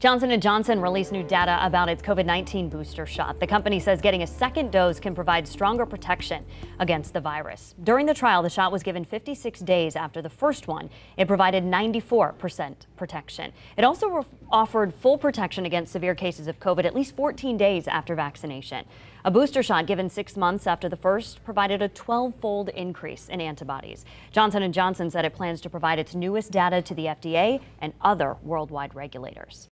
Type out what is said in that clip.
Johnson & Johnson released new data about its COVID-19 booster shot. The company says getting a second dose can provide stronger protection against the virus. During the trial, the shot was given 56 days after the first one. It provided 94% protection. It also offered full protection against severe cases of COVID at least 14 days after vaccination. A booster shot given 6 months after the first provided a 12-fold increase in antibodies. Johnson & Johnson said it plans to provide its newest data to the FDA and other worldwide regulators.